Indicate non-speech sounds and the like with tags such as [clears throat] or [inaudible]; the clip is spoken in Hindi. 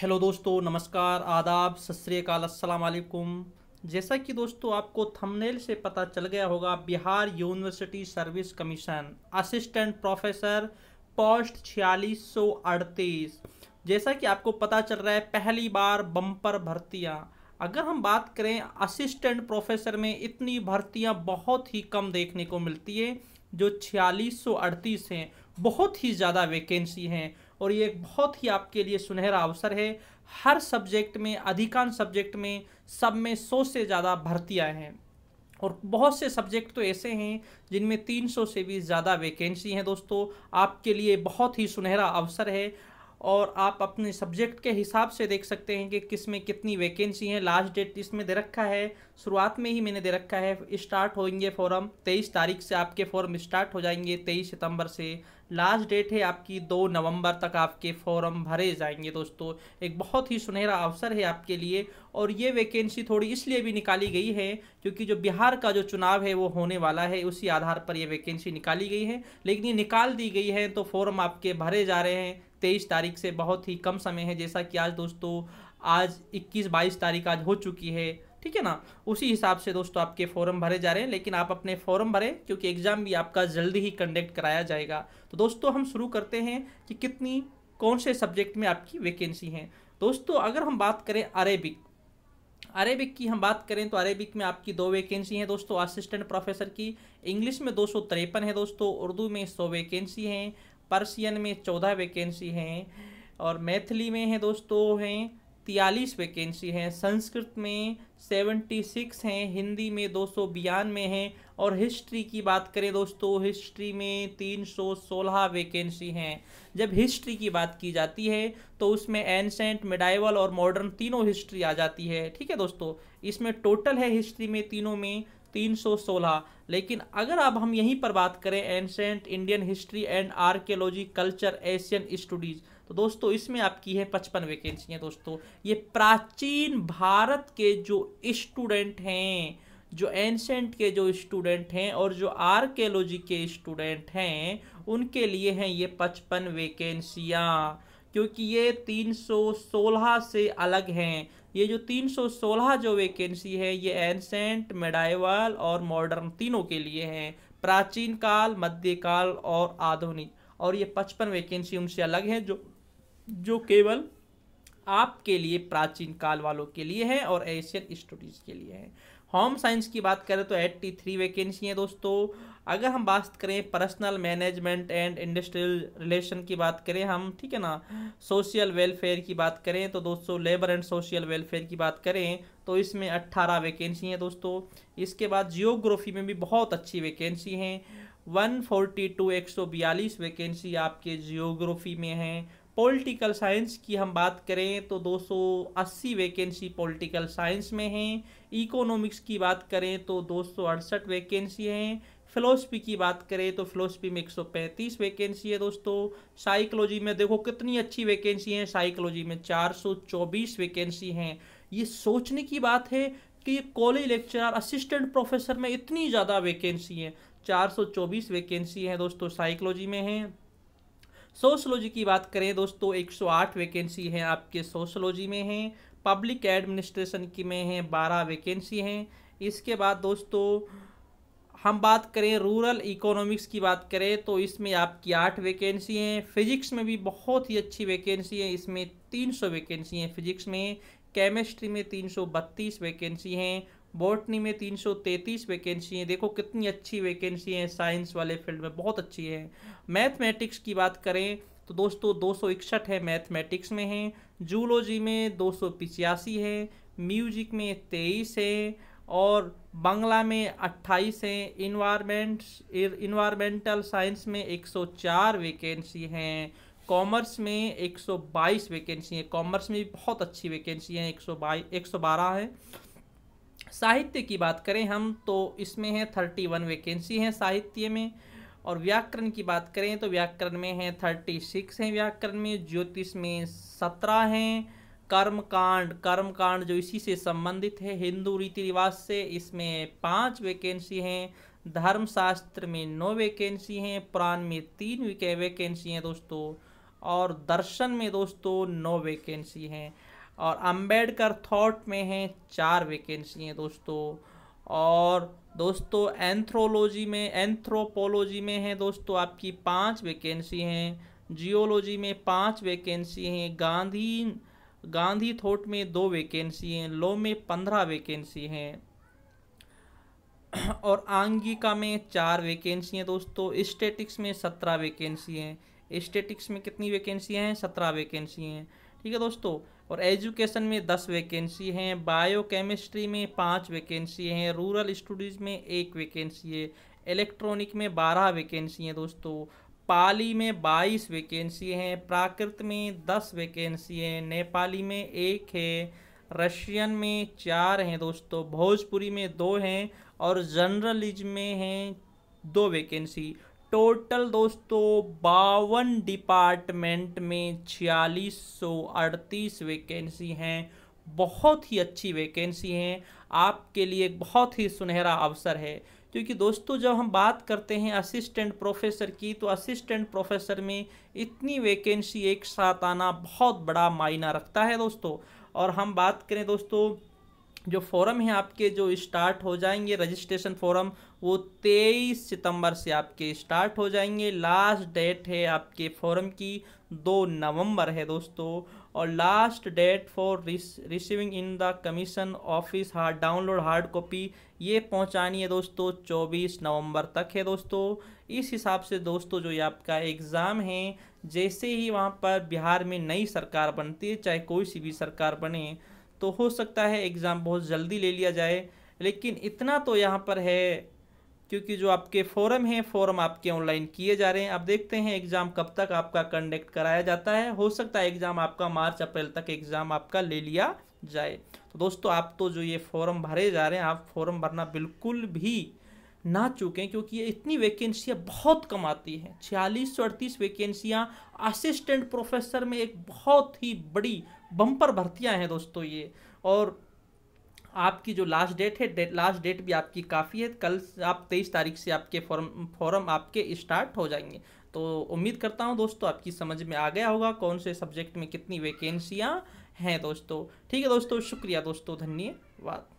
हेलो दोस्तों नमस्कार आदाब अस्सलाम वालेकुम जैसा कि दोस्तों आपको थंबनेल से पता चल गया होगा Bihar university service commission assistant professor post छियालीस सौ अड़तीस जैसा कि आपको पता चल रहा है पहली बार बम्पर भर्तियां अगर हम बात करें असिस्टेंट प्रोफेसर में इतनी भर्तियां बहुत ही कम देखने को मिलती है जो छियालीस सौ अड़तीस हैं बहुत ही ज़्यादा वैकेंसी हैं और ये एक बहुत ही आपके लिए सुनहरा अवसर है हर सब्जेक्ट में अधिकांश सब्जेक्ट में सब में सौ से ज़्यादा भर्तियाँ हैं और बहुत से सब्जेक्ट तो ऐसे हैं जिनमें 300 से भी ज़्यादा वैकेंसी हैं दोस्तों आपके लिए बहुत ही सुनहरा अवसर है और आप अपने सब्जेक्ट के हिसाब से देख सकते हैं कि किस में कितनी वैकेंसी है लास्ट डेट इसमें दे रखा है शुरुआत में ही मैंने दे रखा है स्टार्ट होंगे फॉर्म तेईस तारीख से आपके फॉर्म स्टार्ट हो जाएंगे तेईस सितंबर से लास्ट डेट है आपकी दो नवंबर तक आपके फॉरम भरे जाएंगे दोस्तों एक बहुत ही सुनहरा अवसर है आपके लिए और ये वैकेंसी थोड़ी इसलिए भी निकाली गई है क्योंकि जो बिहार का जो चुनाव है वो होने वाला है उसी आधार पर ये वैकेंसी निकाली गई है लेकिन ये निकाल दी गई है तो फॉर्म आपके भरे जा रहे हैं तेईस तारीख से बहुत ही कम समय है जैसा कि आज दोस्तों आज इक्कीस बाईस तारीख आज हो चुकी है ठीक है ना उसी हिसाब से दोस्तों आपके फॉर्म भरे जा रहे हैं लेकिन आप अपने फॉर्म भरें क्योंकि एग्ज़ाम भी आपका जल्दी ही कंडक्ट कराया जाएगा तो दोस्तों हम शुरू करते हैं कि कितनी कौन से सब्जेक्ट में आपकी वैकेंसी है दोस्तों अगर हम बात करें अरेबिक अरेबिक की हम बात करें तो अरेबिक में आपकी दो वैकेंसी हैं दोस्तों असिस्टेंट प्रोफेसर की इंग्लिश में दो है दोस्तों उर्दू में सौ वैकेंसी हैं पर्सियन में चौदह वैकेंसी हैं और मैथिली में है दोस्तों हैं तियालीस वैकेंसी हैं संस्कृत में सेवेंटी सिक्स हैं हिंदी में दो सौ बयानवे हैं और हिस्ट्री की बात करें दोस्तों हिस्ट्री में तीन सौ सोलह वैकेंसी हैं जब हिस्ट्री की बात की जाती है तो उसमें एनसेंट मिडाइवल और मॉडर्न तीनों हिस्ट्री आ जाती है ठीक है दोस्तों इसमें टोटल है हिस्ट्री में तीनों में 316 लेकिन अगर अब हम यहीं पर बात करें ancient Indian history and archaeology culture Asian studies तो दोस्तों इसमें आपकी है पचपन वैकेंसी हैं दोस्तों ये प्राचीन भारत के जो स्टूडेंट हैं जो एंशेंट के जो स्टूडेंट हैं और जो आर्कियोलॉजी के स्टूडेंट हैं उनके लिए हैं ये पचपन वैकेंसियाँ क्योंकि ये 316 से अलग हैं ये जो 316 जो वैकेंसी है ये एंसेंट मेडाइवल और मॉडर्न तीनों के लिए हैं प्राचीन काल मध्यकाल और आधुनिक और ये 55 वैकेंसी उनसे अलग हैं जो जो केवल आपके लिए प्राचीन काल वालों के लिए हैं और एशियन स्टडीज़ के लिए हैं होम साइंस की बात करें तो एट्टी थ्री वैकेंसी हैं दोस्तों अगर हम बात करें personal management and industrial relation की बात करें हम ठीक है ना सोशल वेलफेयर की बात करें तो दोस्तों लेबर एंड सोशल वेलफेयर की बात करें तो इसमें 18 वैकेंसी हैं दोस्तों इसके बाद जियोग्राफी में भी बहुत अच्छी वैकेंसी हैं 142 142 वैकेंसी आपके जियोग्राफी में हैं पॉलिटिकल साइंस की हम बात करें तो 280 वैकेंसी पॉलिटिकल साइंस में हैं इकोनॉमिक्स की बात करें तो दो वैकेंसी हैं फ़िलोसफी की बात करें तो फ़िलोसफी में 135 वैकेंसी है दोस्तों साइकोलॉजी में देखो कितनी अच्छी वैकेंसी हैं साइकोलॉजी में 424 वैकेंसी हैं ये सोचने की बात है कि ये कॉलेज लेक्चरर असिस्टेंट प्रोफेसर में इतनी ज़्यादा वैकेंसी हैं 424 वैकेंसी हैं दोस्तों साइकोलॉजी में हैं सोशलॉजी की बात करें दोस्तों 108 वैकेंसी हैं आपके सोशलॉजी में हैं पब्लिक एडमिनिस्ट्रेशन की में हैं 12 वैकेंसी हैं इसके बाद दोस्तों हम बात करें रूरल इकोनॉमिक्स की बात करें तो इसमें आपकी आठ वैकेंसी हैं फिजिक्स में भी बहुत ही अच्छी वैकेंसी है इसमें तीन वैकेंसी हैं फिजिक्स में केमिस्ट्री में तीन वैकेंसी हैं बोटनी में 333 वैकेंसी हैं देखो कितनी अच्छी वैकेंसी हैं साइंस वाले फील्ड में बहुत अच्छी है मैथमेटिक्स की बात करें तो दोस्तों दो है मैथमेटिक्स में हैं जूलॉजी में दो है म्यूजिक में तेईस है और बांग्ला में 28 हैं इन्वायरमेंट इन्वायरमेंटल साइंस में 104 वैकेंसी हैं कॉमर्स में 122 वैकेंसी हैं कॉमर्स में भी बहुत अच्छी वैकेंसी हैं एक सौ एक सौ बारह है साहित्य की बात करें हम तो इसमें है थर्टी वन वैकेंसी हैं साहित्य में और व्याकरण की बात करें तो व्याकरण में है थर्टी सिक्स हैं व्याकरण में ज्योतिष में सत्रह हैं कर्मकांड कर्मकांड जो इसी से संबंधित है हिंदू रीति रिवाज से इसमें पाँच वैकेंसी हैं धर्मशास्त्र में नौ वैकेंसी हैं पुराण में तीन वैकेंसी हैं दोस्तों और दर्शन में दोस्तों नौ वैकेंसी हैं और अम्बेडकर थॉट में हैं चार वैकेंसी हैं दोस्तों और दोस्तों एंथ्रोलॉजी में एंथ्रोपोलॉजी में हैं दोस्तों आपकी पांच वैकेंसी हैं जियोलॉजी में पांच वैकेंसी हैं गांधी गांधी थॉट में दो वैकेंसी हैं लो में पंद्रह वैकेंसी हैं [clears throat] और आंगिका में चार वैकेंसी हैं दोस्तों स्टेटिक्स में सत्रह वैकेंसी हैं स्टेटिक्स में कितनी वैकेंसी हैं सत्रह वैकेंसी हैं ठीक है दोस्तों और एजुकेशन में दस वैकेंसी हैं बायो केमिस्ट्री में पाँच वैकेंसी हैं रूरल स्टडीज़ में एक वैकेंसी है इलेक्ट्रॉनिक में बारह वैकेंसी हैं दोस्तों पाली में बाईस वैकेंसी हैं प्राकृत में दस वैकेंसी हैं नेपाली में एक है रशियन में चार हैं दोस्तों भोजपुरी में दो हैं और जर्नलिज्म में हैं दो वैकेंसी टोटल दोस्तों बावन डिपार्टमेंट में छियालीस सौ अड़तीस वैकेंसी हैं बहुत ही अच्छी वैकेंसी हैं आपके लिए एक बहुत ही सुनहरा अवसर है क्योंकि दोस्तों जब हम बात करते हैं असिस्टेंट प्रोफेसर की तो असिस्टेंट प्रोफेसर में इतनी वैकेंसी एक साथ आना बहुत बड़ा मायना रखता है दोस्तों और हम बात करें दोस्तों जो फॉरम है आपके जो स्टार्ट हो जाएंगे रजिस्ट्रेशन फॉरम वो 23 सितंबर से आपके स्टार्ट हो जाएंगे लास्ट डेट है आपके फॉरम की 2 नवंबर है दोस्तों और last date for receiving in the commission office hard download hard copy ये पहुंचानी है दोस्तों 24 नवंबर तक है दोस्तों इस हिसाब से दोस्तों जो ये आपका एग्ज़ाम है जैसे ही वहाँ पर बिहार में नई सरकार बनती है चाहे कोई सी भी सरकार बने तो हो सकता है एग्ज़ाम बहुत जल्दी ले लिया जाए लेकिन इतना तो यहाँ पर है क्योंकि जो आपके फॉरम हैं फॉरम आपके ऑनलाइन किए जा रहे हैं आप देखते हैं एग्ज़ाम कब तक आपका कंडक्ट कराया जाता है हो सकता है एग्ज़ाम आपका मार्च अप्रैल तक एग्ज़ाम आपका ले लिया जाए तो दोस्तों आप तो जो ये फॉरम भरे जा रहे हैं आप फॉरम भरना बिल्कुल भी ना चूकें क्योंकि ये इतनी वैकेंसियाँ बहुत कम आती हैं छियालीस सौ अड़तीस वैकेंसियाँ असिस्टेंट प्रोफेसर में एक बहुत ही बड़ी बम्पर भर्तियाँ हैं दोस्तों ये और आपकी जो लास्ट डेट है डेट लास्ट डेट भी आपकी काफ़ी है कल आप तेईस तारीख से आपके फॉर्म फॉरम आपके स्टार्ट हो जाएंगे तो उम्मीद करता हूँ दोस्तों आपकी समझ में आ गया होगा कौन से सब्जेक्ट में कितनी वैकेंसियाँ हैं दोस्तों ठीक है दोस्तों शुक्रिया दोस्तों धन्यवाद